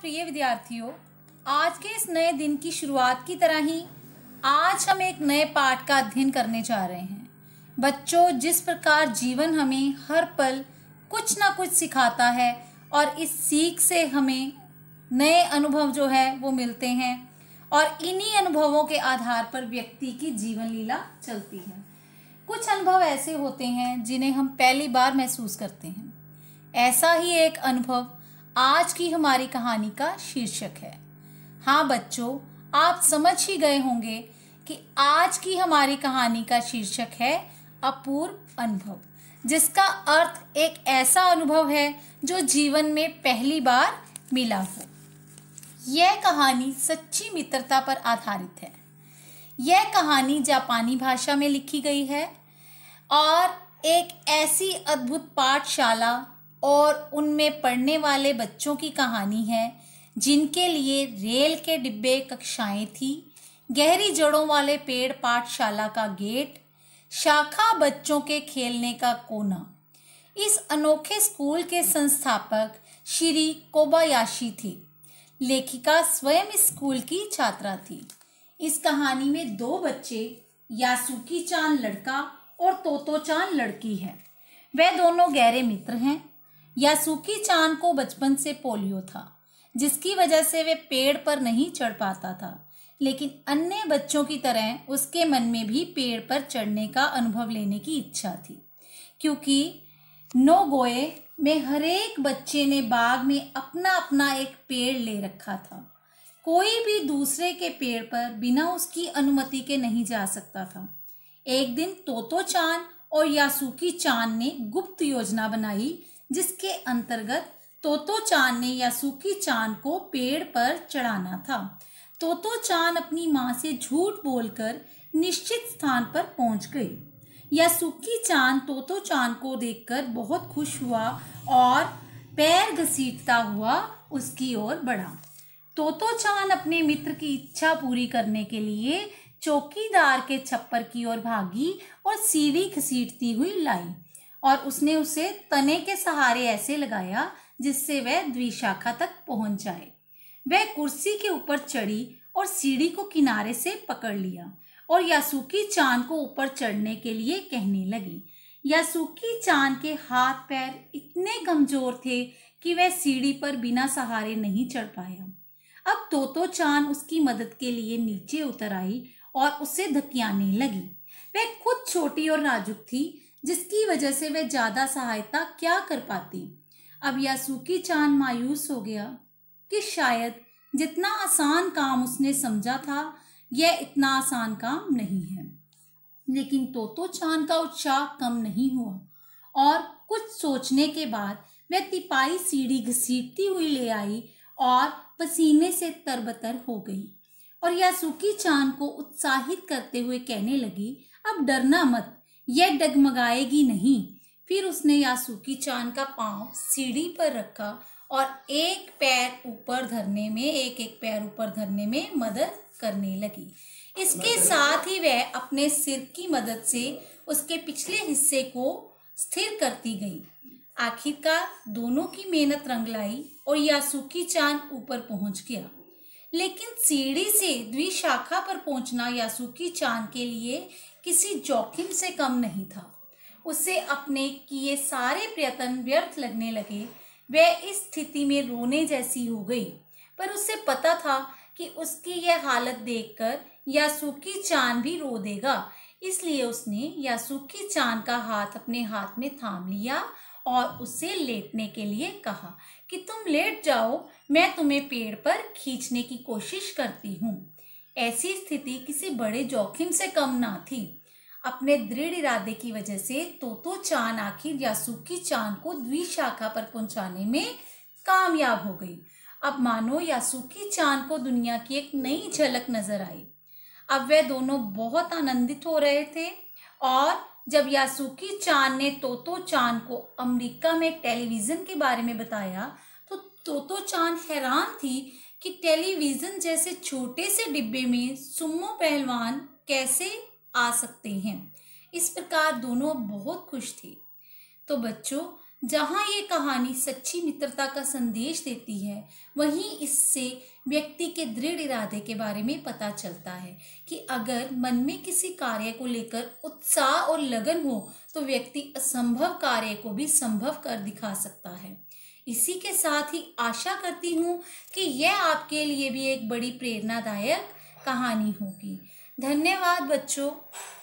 प्रिय विद्यार्थियों आज के इस नए दिन की शुरुआत की तरह ही आज हम एक नए पाठ का अध्ययन करने जा रहे हैं बच्चों जिस प्रकार जीवन हमें हर पल कुछ ना कुछ सिखाता है और इस सीख से हमें नए अनुभव जो है वो मिलते हैं और इन्हीं अनुभवों के आधार पर व्यक्ति की जीवन लीला चलती है कुछ अनुभव ऐसे होते हैं जिन्हें हम पहली बार महसूस करते हैं ऐसा ही एक अनुभव आज की हमारी कहानी का शीर्षक है हाँ बच्चों आप समझ ही गए होंगे कि आज की हमारी कहानी का शीर्षक है अपूर्व अनुभव जिसका अर्थ एक ऐसा अनुभव है जो जीवन में पहली बार मिला हो यह कहानी सच्ची मित्रता पर आधारित है यह कहानी जापानी भाषा में लिखी गई है और एक ऐसी अद्भुत पाठशाला और उनमें पढ़ने वाले बच्चों की कहानी है जिनके लिए रेल के डिब्बे कक्षाएं थी गहरी जड़ों वाले पेड़ पाठशाला का गेट शाखा बच्चों के खेलने का कोना इस अनोखे स्कूल के संस्थापक श्री कोबायाशी थे लेखिका स्वयं इस स्कूल की छात्रा थी इस कहानी में दो बच्चे यासुकी चांद लड़का और तोतो चांद लड़की है वे दोनों गहरे मित्र हैं यासुकी चांद को बचपन से पोलियो था जिसकी वजह से वे पेड़ पर नहीं चढ़ पाता था लेकिन अन्य बच्चों की तरह उसके मन में भी पेड़ पर चढ़ने का अनुभव लेने की इच्छा थी क्योंकि गोए में हरेक बच्चे ने बाग में अपना अपना एक पेड़ ले रखा था कोई भी दूसरे के पेड़ पर बिना उसकी अनुमति के नहीं जा सकता था एक दिन तोतो चांद और यासुकी चांद ने गुप्त योजना बनाई जिसके अंतर्गत तोतो चांद ने यासुकी चांद को पेड़ पर चढ़ाना था तोतो चांद अपनी माँ से झूठ बोलकर निश्चित स्थान पर पहुंच गई यासुकी चांद तोतो चांद को देखकर बहुत खुश हुआ और पैर घसीटता हुआ उसकी ओर बढ़ा तोतो चांद अपने मित्र की इच्छा पूरी करने के लिए चौकीदार के छप्पर की ओर भागी और सीढ़ी घसीटती हुई लाई और उसने उसे तने के सहारे ऐसे लगाया जिससे वह द्विशाखा तक पहुंच जाए वह कुर्सी के ऊपर चढ़ी और सीढ़ी को किनारे से पकड़ लिया और यासुकी चांद को ऊपर चढ़ने के लिए कहने लगी यासुकी चांद के हाथ पैर इतने कमजोर थे कि वह सीढ़ी पर बिना सहारे नहीं चढ़ पाया अब तोतो चांद उसकी मदद के लिए नीचे उतर आई और उसे धकियाने लगी वह खुद छोटी और नाजुक थी जिसकी वजह से वह ज़्यादा सहायता क्या कर पाती अब यासुकी चांद मायूस हो गया कि शायद जितना आसान काम उसने समझा था यह इतना आसान काम नहीं है लेकिन तोतो चांद का उत्साह कम नहीं हुआ और कुछ सोचने के बाद वह तिपाही सीढ़ी घसीटती हुई ले आई और पसीने से तरबतर हो गई और यासुकी चांद को उत्साहित करते हुए कहने लगी अब डरना मत यह डगमगाएगी नहीं फिर उसने यासुकी चांद का पांव सीढ़ी पर रखा और एक पैर ऊपर धरने में एक एक पैर ऊपर धरने में मदद करने लगी इसके साथ ही वह अपने सिर की मदद से उसके पिछले हिस्से को स्थिर करती गई आखिरकार दोनों की मेहनत रंग लाई और यासुकी चांद ऊपर पहुंच गया लेकिन सीढ़ी से द्विशाखा पर पहुंचना यासुकी चांद के लिए किसी जोखिम से कम नहीं था उसे अपने किए सारे प्रयत्न व्यर्थ लगने लगे वह इस स्थिति में रोने जैसी हो गई पर उसे पता था कि उसकी यह हालत देखकर यासुकी चांद भी रो देगा इसलिए उसने यासुकी चांद का हाथ अपने हाथ में थाम लिया और उसे लेटने के लिए कहा कि तुम लेट जाओ मैं तुम्हें पेड़ पर खींचने की कोशिश करती हूँ ऐसी स्थिति किसी बड़े जोखिम से कम ना थी अपने दृढ़ इरादे की वजह से तोतो चांद आखिर यासुकी चांद को द्विशाखा पर पहुंचाने में कामयाब हो गई अब मानो यासुकी चांद को दुनिया की एक नई झलक नजर आई अब वे दोनों बहुत आनंदित हो रहे थे और जब यासुकी चांद ने तोतो चांद को अमेरिका में टेलीविज़न के बारे में बताया तो तोतो चांद हैरान थी कि टेलीविज़न जैसे छोटे से डिब्बे में सुमो पहलवान कैसे आ सकते हैं इस प्रकार दोनों बहुत खुश थे तो बच्चों जहाँ ये कहानी सच्ची मित्रता का संदेश देती है वहीं इससे व्यक्ति के दृढ़ इरादे के बारे में पता चलता है कि अगर मन में किसी कार्य को लेकर उत्साह और लगन हो तो व्यक्ति असंभव कार्य को भी संभव कर दिखा सकता है इसी के साथ ही आशा करती हूँ कि यह आपके लिए भी एक बड़ी प्रेरणादायक कहानी होगी धन्यवाद बच्चों